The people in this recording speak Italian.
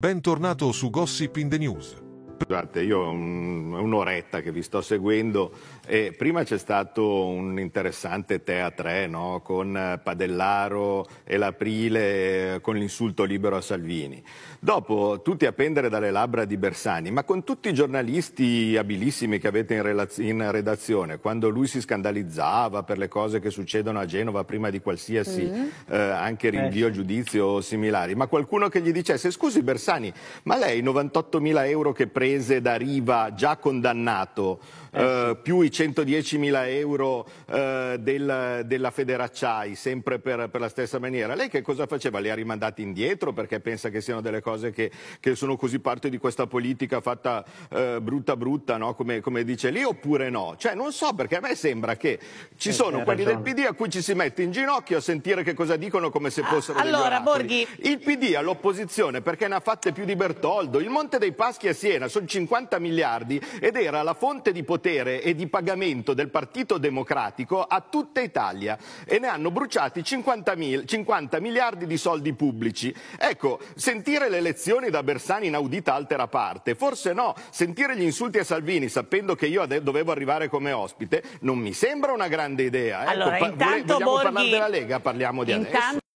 Bentornato su Gossip in the News. Scusate, io ho un'oretta che vi sto seguendo e prima c'è stato un interessante te a tre no? con eh, Padellaro e l'Aprile eh, con l'insulto libero a Salvini. Dopo tutti a pendere dalle labbra di Bersani, ma con tutti i giornalisti abilissimi che avete in, in redazione, quando lui si scandalizzava per le cose che succedono a Genova prima di qualsiasi mm. eh, anche eh, rinvio a giudizio o similari, ma qualcuno che gli dicesse scusi Bersani, ma lei 98 mila euro che prende paese da riva già condannato eh, più i 110.000 euro eh, del, della Federacciai, sempre per, per, la stessa maniera. Lei che cosa faceva? Le ha rimandati indietro perché pensa che siano delle cose che, che sono così parte di questa politica fatta eh, brutta brutta, no? come, come, dice lì, oppure no? Cioè, non so perché a me sembra che ci eh, sono quelli ragione. del PD a cui ci si mette in ginocchio a sentire che cosa dicono come se ah, fossero allora, Borghi... Il PD all'opposizione perché ne ha fatte più di Bertoldo, il Monte dei Paschi a Siena sono 50 miliardi ed era la fonte di potere potere e di pagamento del Partito Democratico a tutta Italia e ne hanno bruciati 50, mil, 50 miliardi di soldi pubblici. Ecco, sentire le lezioni da Bersani inaudita altera parte, forse no, sentire gli insulti a Salvini sapendo che io dovevo arrivare come ospite non mi sembra una grande idea. Eh. Ecco, allora, intanto, vogliamo Borghi, parlare della Lega, parliamo di intanto... adesso.